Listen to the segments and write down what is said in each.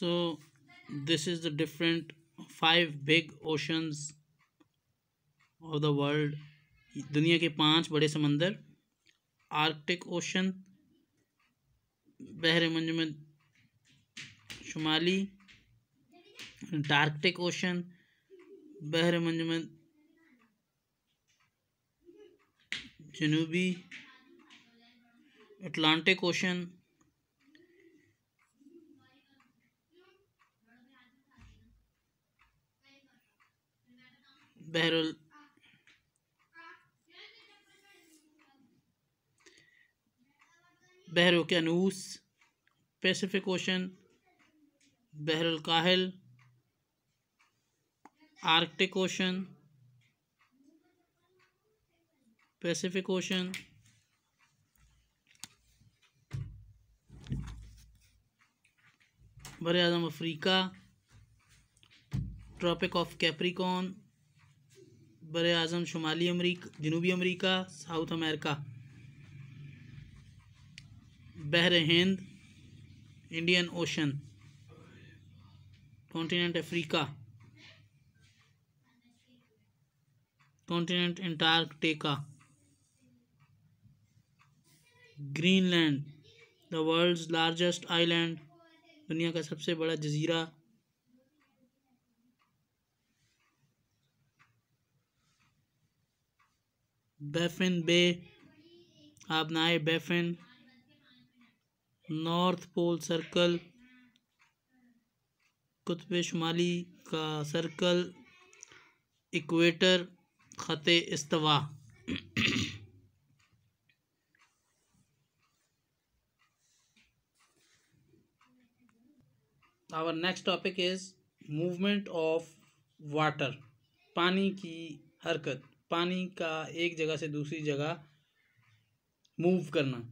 so this is the different five big oceans of the world दुनिया के पांच बड़े समंदर आर्कटिक ओशन बहर मंज शुमाली डार्कटिक ओशन बहर मंज जनूबी अटलांटिक ओशन बहरुल बहर ओकनूस पैसिफिक ओशन बहरुल काहल आर्कटिक ओशन पैसिफिक ओशन बर अजम अफ्रीका ट्रॉपिक ऑफ कैप्रिकॉन बर अज़म शुमाली अमरीका जनूबी अमरीका साउथ अमेरिका बहर हिंद Indian Ocean continent Africa continent green Greenland the world's largest island दुनिया का सबसे बड़ा जजीरा बेफिन बे आप नाए बेफिन नॉर्थ पोल सर्कल कुतब शुमाली का सर्कल इक्वेटर ख़त इस्तवा our next topic is movement of water पानी की हरकत पानी का एक जगह से दूसरी जगह मूव करना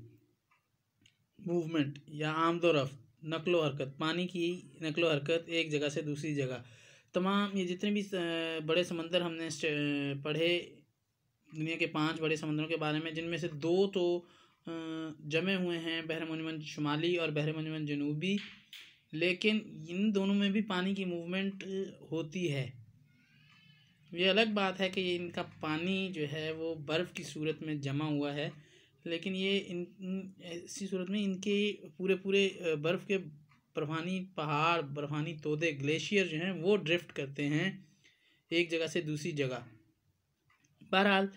मूवमेंट या आम रफ़ नकलो हरकत पानी की नकलो हरकत एक जगह से दूसरी जगह तमाम ये जितने भी बड़े समंदर हमने पढ़े दुनिया के पांच बड़े समंदरों के बारे में जिनमें से दो तो जमे हुए हैं बहर शुमाली और बहर जनूबी लेकिन इन दोनों में भी पानी की मूवमेंट होती है ये अलग बात है कि इनका पानी जो है वो बर्फ़ की सूरत में जमा हुआ है लेकिन ये इन इसी सूरत में इनके पूरे पूरे बर्फ़ के बर्फ़ानी पहाड़ बर्फ़ानी तोदे ग्लेशियर जो हैं वो ड्रिफ्ट करते हैं एक जगह से दूसरी जगह बहरहाल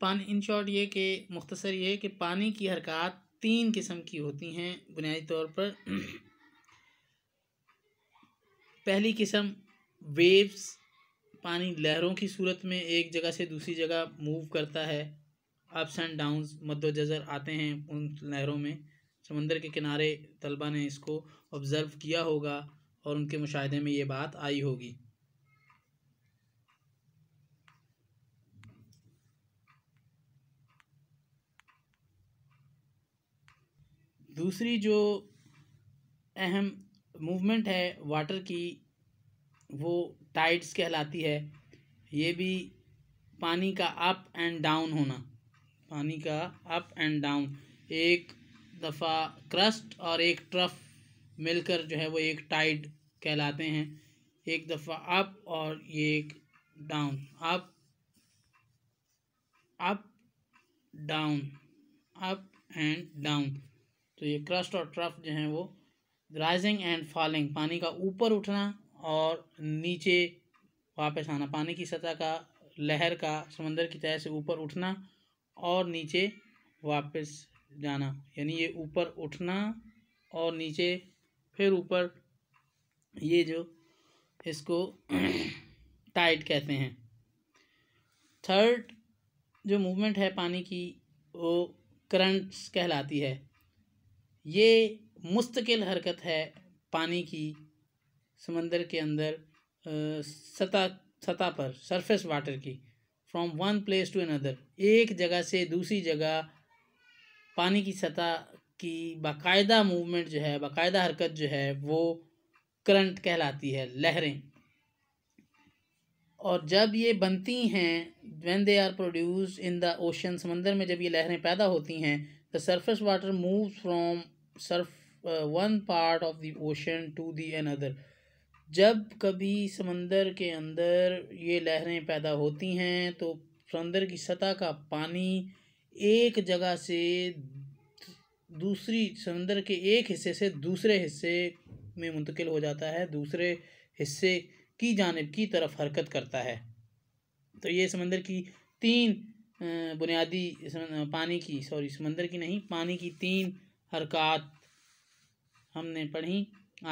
पानी इन शॉर्ट ये कि मुख्तसर ये कि पानी की हरकत तीन किस्म की होती हैं बुनियादी तौर पर पहली किस्म वेव्स पानी लहरों की सूरत में एक जगह से दूसरी जगह मूव करता है अप्स एंड डाउन्स मद्दोजर आते हैं उन लहरों में समंदर के किनारे तलबा ने इसको ऑब्ज़र्व किया होगा और उनके मुशाहे में ये बात आई होगी दूसरी जो अहम मूवमेंट है वाटर की वो टाइड्स कहलाती है ये भी पानी का अप एंड डाउन होना पानी का अप एंड डाउन एक दफ़ा क्रस्ट और एक ट्रफ मिलकर जो है वो एक टाइड कहलाते हैं एक दफ़ा अप और ये एक down up up down up and down तो ये क्रस्ट और ट्रफ जो हैं वो राइजिंग एंड फॉलिंग पानी का ऊपर उठना और नीचे वापस आना पानी की सतह का लहर का समंदर की तय से ऊपर उठना और नीचे वापस जाना यानी ये ऊपर उठना और नीचे फिर ऊपर ये जो इसको टाइट कहते हैं थर्ड जो मूवमेंट है पानी की वो करंट्स कहलाती है ये मुस्तकिल हरकत है पानी की समंदर के अंदर सतह सतह पर सरफेस वाटर की from one place to another एक जगह से दूसरी जगह पानी की सतह की बाकायदा मूवमेंट जो है बाकायदा हरकत जो है वो करंट कहलाती है लहरें और जब ये बनती हैं when they are produce in the ocean समंदर में जब ये लहरें पैदा होती हैं the surface water move from surf one part of the ocean to the another जब कभी समंदर के अंदर ये लहरें पैदा होती हैं तो समंदर की सतह का पानी एक जगह से दूसरी समंदर के एक हिस्से से दूसरे हिस्से में मुंतकिल हो जाता है दूसरे हिस्से की जानब की तरफ हरकत करता है तो ये समंदर की तीन बुनियादी पानी की सॉरी समंदर की नहीं पानी की तीन हरकत हमने पढ़ी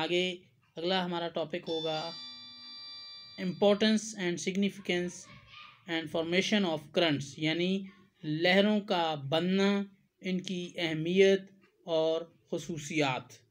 आगे अगला हमारा टॉपिक होगा importance and significance and formation of currents यानी लहरों का बनना इनकी अहमियत और खसूसियात